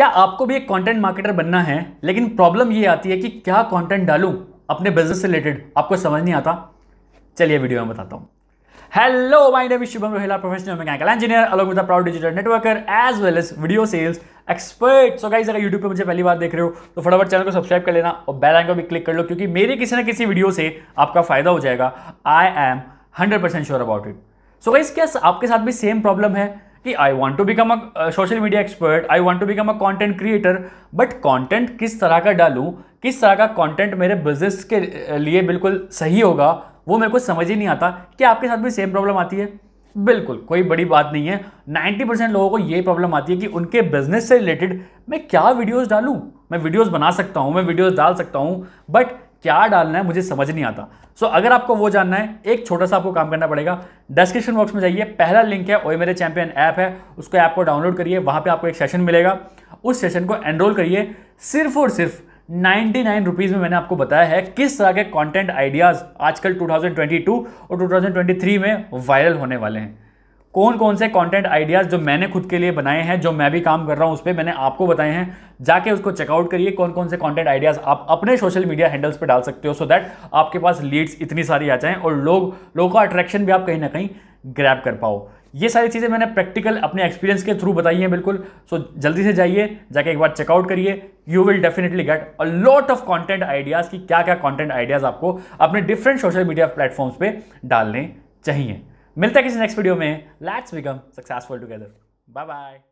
क्या आपको भी एक कंटेंट मार्केटर बनना है लेकिन प्रॉब्लम ये आती है कि क्या कंटेंट डालूं अपने बिजनेस से रिलेटेड आपको समझ नहीं आता चलिए वीडियो में बताता हूँ hello my name is Shubham Rohila professional mechanical engineer along with proud digital networker as well as video sales expert so guys अगर यूट्यूब पर मुझे पहली बार देख रहे हो तो फटाफट चैनल को सब्सक्राइब कर लेना और बेल आइकन भी क्लिक कर लो क्योंकि मेरी किसी ना किसी वीडियो से आपका फायदा हो जाएगा I am hundred sure about it so guys क्या आपके साथ भी सेम प्रॉब्लम है कि I want to become a social media expert I want to become a content creator but content किस तरह का डालूँ किस तरह का कॉन्टेंट मेरे बिजनेस के uh, लिए बिल्कुल सही होगा वो मेरे को समझ ही नहीं आता क्या आपके साथ भी सेम प्रॉब्लम आती है बिल्कुल कोई बड़ी बात नहीं है 90 परसेंट लोगों को ये प्रॉब्लम आती है कि उनके बिजनेस से रिलेटेड मैं क्या वीडियोस डालूं मैं वीडियोस बना सकता हूं मैं वीडियोस डाल सकता हूं बट क्या डालना है मुझे समझ नहीं आता सो so, अगर आपको वो जानना है एक छोटा सा आपको काम करना पड़ेगा डिस्क्रिप्शन बॉक्स में जाइए पहला लिंक है ओए मेरे चैंपियन ऐप है उसको ऐप को डाउनलोड करिए वहाँ पे आपको एक सेशन मिलेगा उस सेशन को एनरोल करिए सिर्फ और सिर्फ नाइन्टी नाइन रुपीज़ में मैंने आपको बताया है किस तरह के कंटेंट आइडियाज़ आजकल 2022 और 2023 में वायरल होने वाले हैं कौन कौन से कंटेंट आइडियाज़ जो मैंने खुद के लिए बनाए हैं जो मैं भी काम कर रहा हूँ उस पर मैंने आपको बताए हैं जाके उसको चेकआउट करिए कौन कौन से कंटेंट आइडियाज़ आप अपने सोशल मीडिया हैंडल्स पे डाल सकते हो सो so दैट आपके पास लीड्स इतनी सारी आ जाएँ और लोग लोगों का अट्रैक्शन भी आप कहीं ना कहीं ग्रैप कर पाओ ये सारी चीज़ें मैंने प्रैक्टिकल अपने एक्सपीरियंस के थ्रू बताई हैं बिल्कुल सो so, जल्दी से जाइए जाके एक बार चेकआउट करिए you will definitely get a lot of content ideas कि क्या क्या कंटेंट आइडियाज़ आपको अपने डिफरेंट सोशल मीडिया प्लेटफॉर्म्स पे डालने चाहिए मिलते हैं किसी नेक्स्ट वीडियो में let's become successful together bye bye